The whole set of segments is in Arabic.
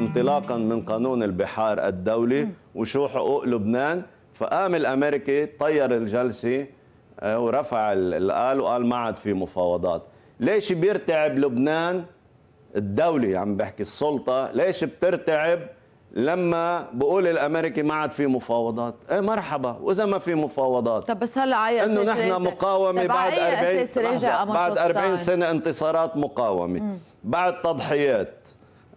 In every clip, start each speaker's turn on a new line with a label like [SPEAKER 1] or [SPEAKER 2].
[SPEAKER 1] انطلاقا من قانون البحار الدولي وشو حقوق لبنان فقام الامريكي طير الجلسه آه، ورفع الآل وقال ما عاد في مفاوضات ليش بيرتعب لبنان الدولة عم يعني بحكي السلطة ليش بترتعب لما بقول الامريكي ما عاد في مفاوضات ايه مرحبا واذا ما في مفاوضات طب
[SPEAKER 2] بس هلا على انه نحن مقاومه بعد 40 بعد 40 سنه
[SPEAKER 1] انتصارات مقاومه بعد تضحيات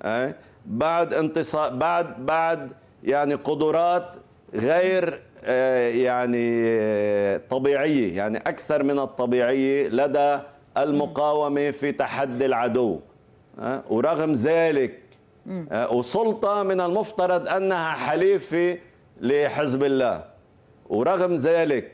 [SPEAKER 1] ايه بعد انتصار بعد بعد يعني قدرات غير آه، يعني آه، طبيعيه يعني اكثر من الطبيعيه لدى المقاومه في تحدي العدو آه، ورغم ذلك وسلطه من المفترض انها حليفه لحزب الله ورغم ذلك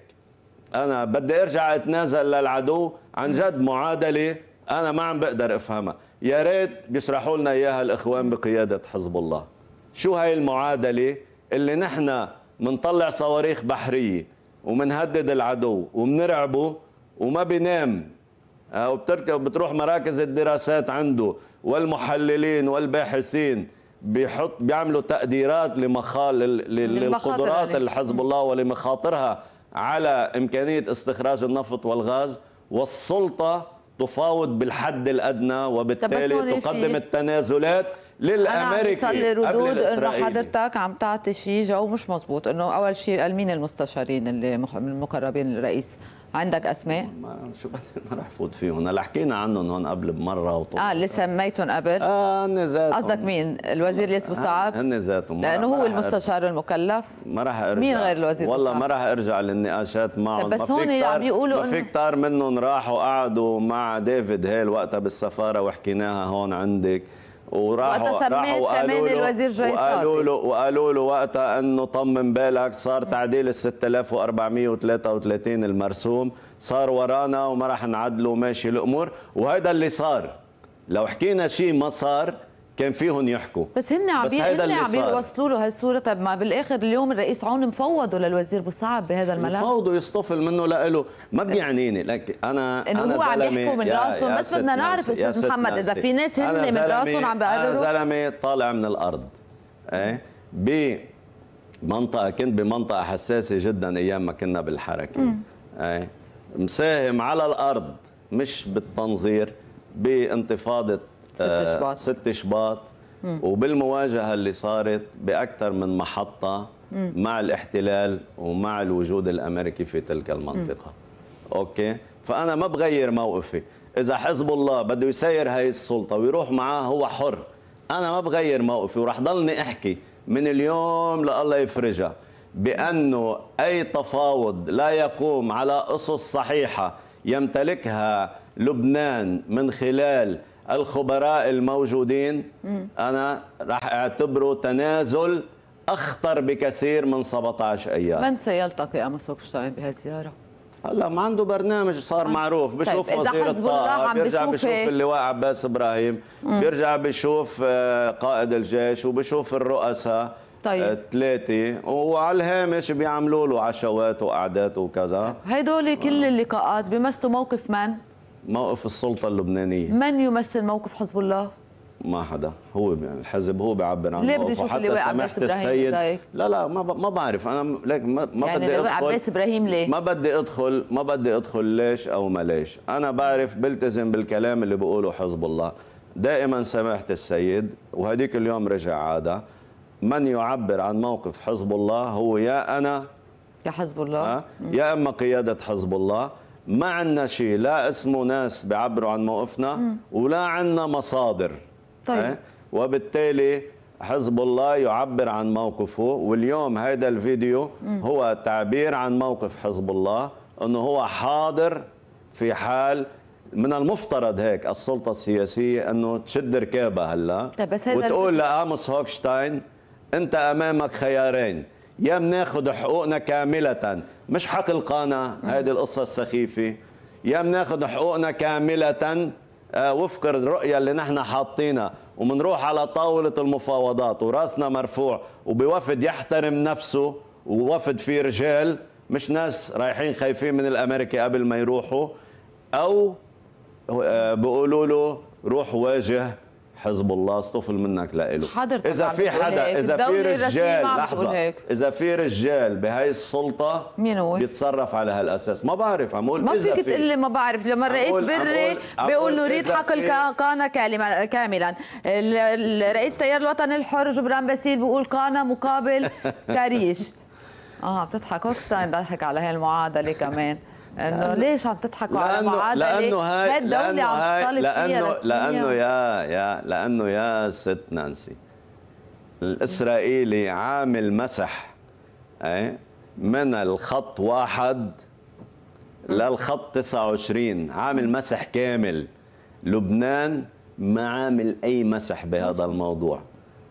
[SPEAKER 1] انا بدي ارجع اتنازل للعدو عن جد معادله انا ما عم بقدر افهمها يا ريت بيشرحوا لنا اياها الاخوان بقياده حزب الله شو هاي المعادله اللي نحن منطلع صواريخ بحريه ومنهدد العدو ومنرعبه وما بينام آه، وبتركب بتروح مراكز الدراسات عنده والمحللين والباحثين بيحط بيعملوا تقديرات لمخال للقدرات اللي حزب الله ولمخاطرها على امكانيه استخراج النفط والغاز والسلطه تفاوض بالحد الادنى وبالتالي تقدم التنازلات للامريكي انا عم ردود انه حضرتك
[SPEAKER 2] عم تعطي شيء جو مش مزبوط انه اول شيء مين المستشارين اللي المقربين للرئيس عندك اسماء؟ ما
[SPEAKER 1] شو ما راح فوت فيهم هلا حكينا عنهم هون قبل بمره وطول اه
[SPEAKER 2] اللي سميتهم قبل اه هن ذاتهم قصدك مين؟ الوزير ياس مصعب؟ آه، سعد؟ هن
[SPEAKER 1] ذاتهم لانه هو المستشار المكلف ما راح ارجع مين غير الوزير والله ما راح ارجع للنقاشات طيب، معهم بس هون عم يعني بيقولوا انه في كتار منهم راحوا قعدوا مع ديفيد هيل وقتها بالسفاره وحكيناها هون عندك وراحوا راحوا قالوا له وقالوا له وقالوا له وقتها انه طمن بالك صار تعديل ال 6433 المرسوم صار ورانا وما راح نعدله وماشي الامور وهذا اللي صار لو حكينا شيء ما صار كان فيهم يحكوا
[SPEAKER 2] بس هن عم بس عم يوصلوا له هالصوره طب ما بالاخر اليوم الرئيس عون مفوضه للوزير صعب بهذا الملف مفوضه
[SPEAKER 1] يصطفل منه لإله ما بيعنيني لك انا انه هو عم يحكوا من راسهم بس بدنا نعرف استاذ محمد اذا في ناس هن من راسهم عم بيقدروا انا زلمه طالع من الارض ايه بمنطقه كنت بمنطقه حساسه جدا ايام ما كنا بالحركه ايه مساهم على الارض مش بالتنظير بانتفاضه 6 شباط 6 شباط وبالمواجهه اللي صارت باكثر من محطه مع الاحتلال ومع الوجود الامريكي في تلك المنطقه اوكي فانا ما بغير موقفي اذا حزب الله بده يسير هاي السلطه ويروح معاه هو حر انا ما بغير موقفي وراح ضلني احكي من اليوم لله يفرجها بانه اي تفاوض لا يقوم على اسس صحيحه يمتلكها لبنان من خلال الخبراء الموجودين انا راح اعتبره تنازل اخطر بكثير من 17 ايام من
[SPEAKER 2] سيلتقي امس هوكشتاين بهذه الزياره؟
[SPEAKER 1] هلا ما عنده برنامج صار طيب. معروف بشوف طيب وزير الطاقه بيرجع بشوف اللواء عباس ابراهيم مم. بيرجع بشوف آه، قائد الجيش وبشوف الرؤساء آه، طيب ثلاثه وعلى الهامش بيعملوا له عشوات وقعدات وكذا
[SPEAKER 2] هدول كل اللقاءات بيمثلوا موقف من؟
[SPEAKER 1] موقف السلطه اللبنانيه
[SPEAKER 2] من يمثل موقف حزب الله
[SPEAKER 1] ما حدا هو يعني الحزب هو بيعبر عن موقفه حتى عباس السيد دايك. لا لا ما ب... ما بعرف انا ليك ما, ما يعني بدي ادخل عباس ابراهيم ليه ما بدي ادخل ما بدي ادخل ليش او ما ليش انا بعرف بلتزم بالكلام اللي بقوله حزب الله دائما سمحت السيد وهديك اليوم رجع عاده من يعبر عن موقف حزب الله هو يا انا يا حزب الله أه؟ يا اما قياده حزب الله ما عندنا شيء لا اسمه ناس بيعبروا عن موقفنا ولا عندنا مصادر طيب. وبالتالي حزب الله يعبر عن موقفه واليوم هذا الفيديو هو تعبير عن موقف حزب الله انه هو حاضر في حال من المفترض هيك السلطة السياسية أنه تشد ركابها هلا طيب، وتقول لامس هوكشتاين أنت أمامك خيارين يا بناخد حقوقنا كاملة مش حق القانا هذه القصة السخيفة يا بناخد حقوقنا كاملة آه، وفق الرؤية اللي نحن حاطينها وبنروح على طاولة المفاوضات وراسنا مرفوع وبوفد يحترم نفسه ووفد فيه رجال مش ناس رايحين خايفين من الأمريكي قبل ما يروحوا أو آه، بيقولوا له روح واجه حزب الله اصطفل منك لإله اذا في حدا اذا في رجال لحظه اذا في رجال بهاي السلطه مين هو بيتصرف على هالاساس ما بعرف عمول ما فيك تقول لي
[SPEAKER 2] ما بعرف لما الرئيس بري بيقول له ريد حق القانه كاملا الرئيس تيار الوطني الحر جبران باسيل بيقول قانا مقابل كريش اه بتضحك اوكستاين ضحك على هالمعادله كمان انه ليش عم تضحكوا على بعض لانه هاي هاي الدوله عم تطالب لانه لانه
[SPEAKER 1] يا يا لانه يا ست نانسي الاسرائيلي عامل مسح إيه؟ من الخط واحد للخط 29 عامل مسح كامل لبنان ما عامل اي مسح بهذا الموضوع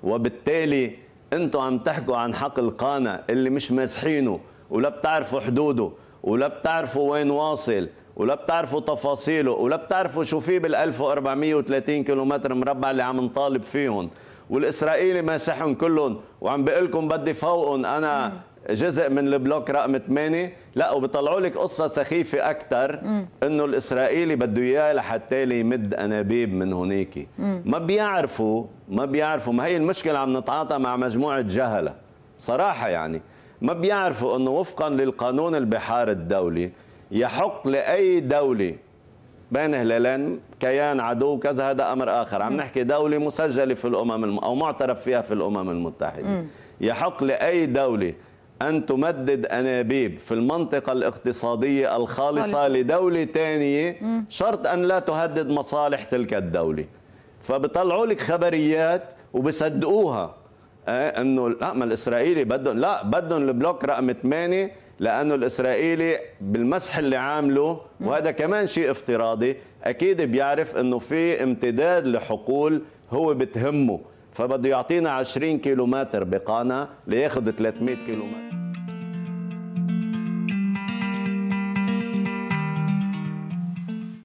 [SPEAKER 1] وبالتالي انتم عم تحكوا عن حق قانا اللي مش ماسحينه ولا بتعرفوا حدوده ولا بتعرفوا وين واصل ولا بتعرفوا تفاصيله ولا بتعرفوا شو فيه بال 1430 كيلومتر مربع اللي عم نطالب فيهم والاسرائيلي ماسحهم كلهم وعم بقول لكم بدي فوقهم انا جزء من البلوك رقم 8 لا وبيطلعوا لك قصه سخيفه اكثر انه الاسرائيلي بده اياه لحتى يمد انابيب من هنيك ما بيعرفوا ما بيعرفوا ما هي المشكله عم نتعاطى مع مجموعه جهله صراحه يعني ما بيعرفوا انه وفقا للقانون البحار الدولي يحق لاي دوله بين هلالين كيان عدو كذا هذا امر اخر عم نحكي دوله مسجله في الامم الم... او معترف فيها في الامم المتحده يحق لاي دوله ان تمدد انابيب في المنطقه الاقتصاديه الخالصه لدوله ثانيه شرط ان لا تهدد مصالح تلك الدوله فبطلعوا لك خبريات وبصدقوها إيه؟ انه لا ما الاسرائيلي بدهم لا بدهم البلوك رقم 8 لانه الاسرائيلي بالمسح اللي عامله وهذا كمان شيء افتراضي اكيد بيعرف انه في امتداد لحقول هو بتهمه فبده يعطينا 20 كيلومتر بقانا لياخذ 300 كيلومتر